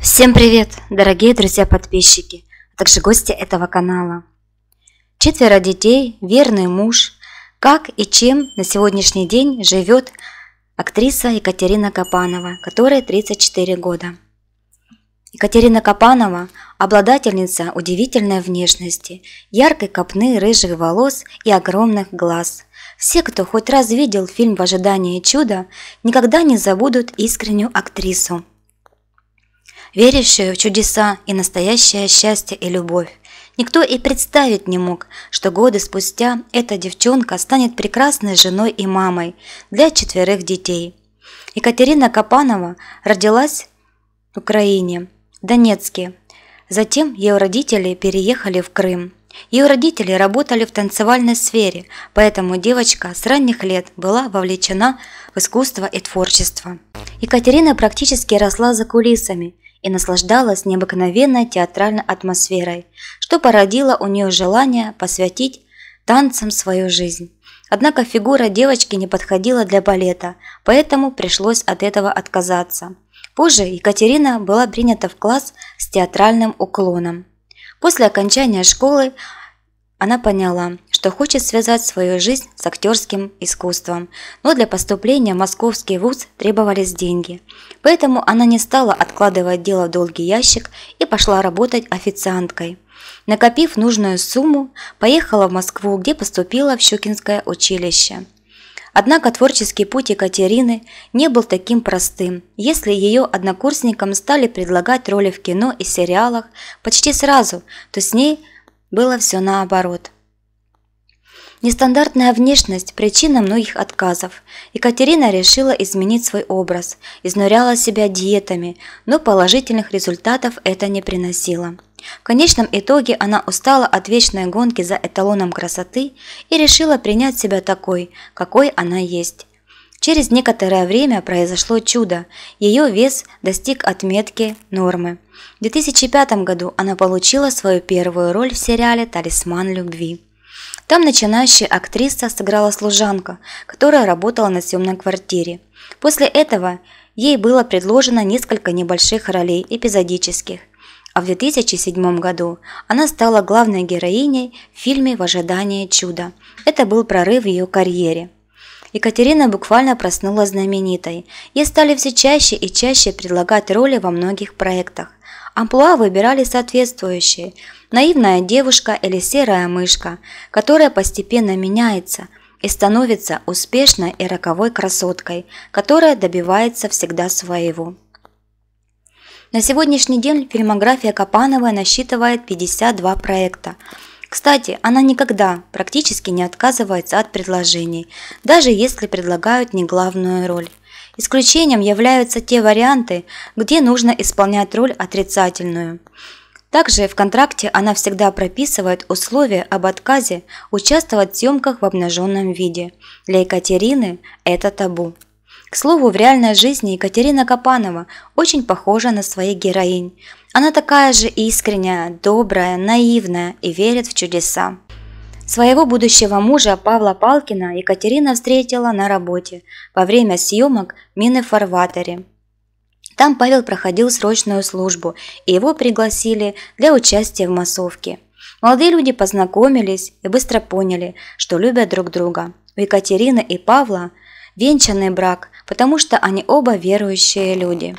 Всем привет, дорогие друзья-подписчики, а также гости этого канала. Четверо детей, верный муж. Как и чем на сегодняшний день живет актриса Екатерина Капанова, которой 34 года. Екатерина Капанова – обладательница удивительной внешности, яркой копны рыжих волос и огромных глаз. Все, кто хоть раз видел фильм «В ожидании чуда», никогда не забудут искреннюю актрису – верившие в чудеса и настоящее счастье и любовь. Никто и представить не мог, что годы спустя эта девчонка станет прекрасной женой и мамой для четверых детей. Екатерина Капанова родилась в Украине, в Донецке. Затем ее родители переехали в Крым. Ее родители работали в танцевальной сфере, поэтому девочка с ранних лет была вовлечена в искусство и творчество. Екатерина практически росла за кулисами – и наслаждалась необыкновенной театральной атмосферой, что породило у нее желание посвятить танцам свою жизнь. Однако фигура девочки не подходила для балета, поэтому пришлось от этого отказаться. Позже Екатерина была принята в класс с театральным уклоном. После окончания школы она поняла, что хочет связать свою жизнь с актерским искусством, но для поступления в московский вуз требовались деньги. Поэтому она не стала откладывать дело в долгий ящик и пошла работать официанткой. Накопив нужную сумму, поехала в Москву, где поступила в Щукинское училище. Однако творческий путь Екатерины не был таким простым. Если ее однокурсникам стали предлагать роли в кино и сериалах почти сразу, то с ней было все наоборот. Нестандартная внешность – причина многих отказов. Екатерина решила изменить свой образ, изнуряла себя диетами, но положительных результатов это не приносило. В конечном итоге она устала от вечной гонки за эталоном красоты и решила принять себя такой, какой она есть. Через некоторое время произошло чудо. Ее вес достиг отметки нормы. В 2005 году она получила свою первую роль в сериале «Талисман любви». Там начинающая актриса сыграла служанка, которая работала на съемной квартире. После этого ей было предложено несколько небольших ролей эпизодических. А в 2007 году она стала главной героиней в фильме «В ожидании чуда». Это был прорыв в ее карьере. Екатерина буквально проснулась знаменитой. Ей стали все чаще и чаще предлагать роли во многих проектах. Амплуа выбирали соответствующие – наивная девушка или серая мышка, которая постепенно меняется и становится успешной и роковой красоткой, которая добивается всегда своего. На сегодняшний день фильмография Капановой насчитывает 52 проекта. Кстати, она никогда практически не отказывается от предложений, даже если предлагают не главную роль. Исключением являются те варианты, где нужно исполнять роль отрицательную. Также в контракте она всегда прописывает условия об отказе участвовать в съемках в обнаженном виде. Для Екатерины это табу. К слову, в реальной жизни Екатерина Капанова очень похожа на своих героинь. Она такая же искренняя, добрая, наивная и верит в чудеса. Своего будущего мужа Павла Палкина Екатерина встретила на работе во время съемок «Мины в фарватере». Там Павел проходил срочную службу, и его пригласили для участия в массовке. Молодые люди познакомились и быстро поняли, что любят друг друга. У Екатерины и Павла венчанный брак, потому что они оба верующие люди.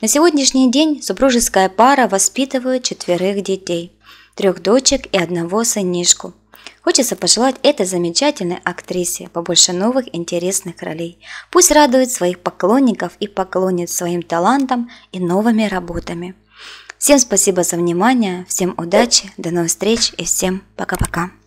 На сегодняшний день супружеская пара воспитывает четверых детей – трех дочек и одного сынишку – Хочется пожелать этой замечательной актрисе побольше новых интересных ролей. Пусть радует своих поклонников и поклонит своим талантам и новыми работами. Всем спасибо за внимание, всем удачи, до новых встреч и всем пока-пока.